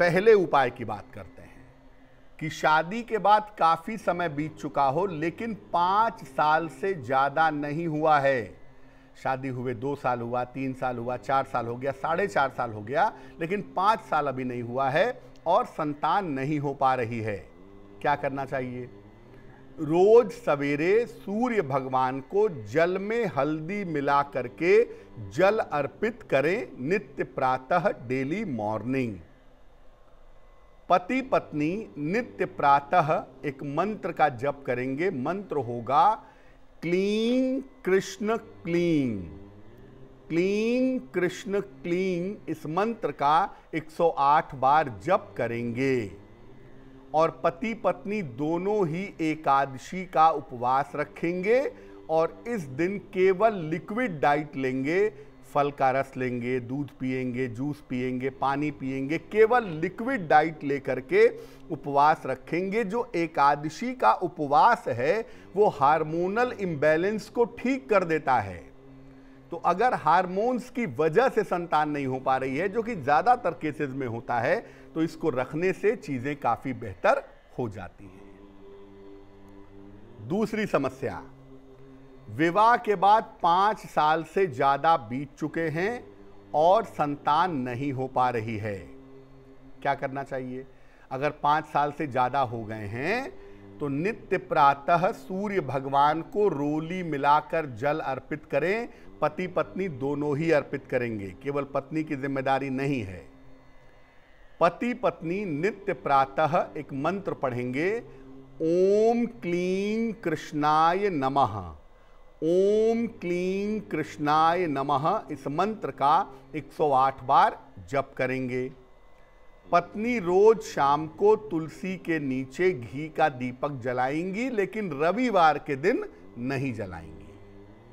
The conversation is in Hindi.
पहले उपाय की बात करते हैं कि शादी के बाद काफ़ी समय बीत चुका हो लेकिन पाँच साल से ज़्यादा नहीं हुआ है शादी हुए दो साल हुआ तीन साल हुआ चार साल हो गया साढ़े चार साल हो गया लेकिन पाँच साल अभी नहीं हुआ है और संतान नहीं हो पा रही है क्या करना चाहिए रोज सवेरे सूर्य भगवान को जल में हल्दी मिला करके जल अर्पित करें नित्य प्रातः डेली मॉर्निंग पति पत्नी नित्य प्रातः एक मंत्र का जप करेंगे मंत्र होगा क्लीन कृष्ण क्लीन क्लीन कृष्ण क्लीन इस मंत्र का 108 बार जप करेंगे और पति पत्नी दोनों ही एकादशी का उपवास रखेंगे और इस दिन केवल लिक्विड डाइट लेंगे फल का रस लेंगे दूध पिएंगे जूस पिएंगे पानी पिएंगे केवल लिक्विड डाइट लेकर के उपवास रखेंगे जो एकादशी का उपवास है वो हार्मोनल इम्बैलेंस को ठीक कर देता है तो अगर हार्मोन्स की वजह से संतान नहीं हो पा रही है जो कि ज़्यादातर केसेस में होता है तो इसको रखने से चीज़ें काफ़ी बेहतर हो जाती हैं दूसरी समस्या विवाह के बाद पाँच साल से ज़्यादा बीत चुके हैं और संतान नहीं हो पा रही है क्या करना चाहिए अगर पाँच साल से ज़्यादा हो गए हैं तो नित्य प्रातः सूर्य भगवान को रोली मिलाकर जल अर्पित करें पति पत्नी दोनों ही अर्पित करेंगे केवल पत्नी की जिम्मेदारी नहीं है पति पत्नी नित्य प्रातः एक मंत्र पढ़ेंगे ओम क्लीम कृष्णाय नमः ओम क्लीं कृष्णाय नमः इस मंत्र का 108 बार जप करेंगे पत्नी रोज शाम को तुलसी के नीचे घी का दीपक जलाएंगी लेकिन रविवार के दिन नहीं जलाएंगी